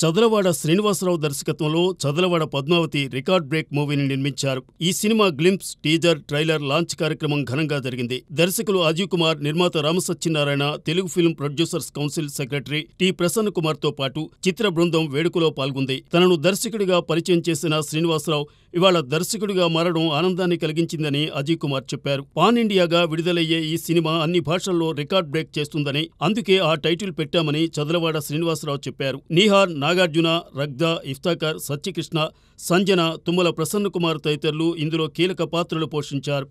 చదలవాడ శ్రీనివాసరావు దర్శకత్వంలో Chadalavada Padmavati record break మూవీని నిర్మించారు ఈ సినిమా గ్లింప్స్ టీజర్ ట్రైలర్ లాంచ్ కార్యక్రమం ఘనంగా జరిగింది దర్శకులు అజీవ్ కుమార్ నిర్మాత Ramasatyanarayana Telugu film producers council secretary T Prasanna కుమార్తో పాటు చిత్ర బృందం వేడుకలో పాల్గొంది తనను దర్శకుడిగా పరిచయం చేసిన శ్రీనివాసరావు ఇవాళ దర్శకుడిగా మారడం ఆనందాన్ని కలిగించిందని అజయ్ కుమార్ చెప్పారు పాన్ ఇండియాగా విడుదలయ్యే ఈ సినిమా అన్ని భాషల్లో రికార్డ్ బ్రేక్ చేస్తుందని అందుకే ఆ టైటిల్ పెట్టామని చదలవాడ శ్రీనివాసరావు చెప్పారు నీహార్ నాగార్జున రగ్దా ఇఫ్తాకర్ సత్యకృష్ణ సంజన తుమ్మల ప్రసన్నకుమార్ తదితరులు ఇందులో కీలక పాత్రలు పోషించారు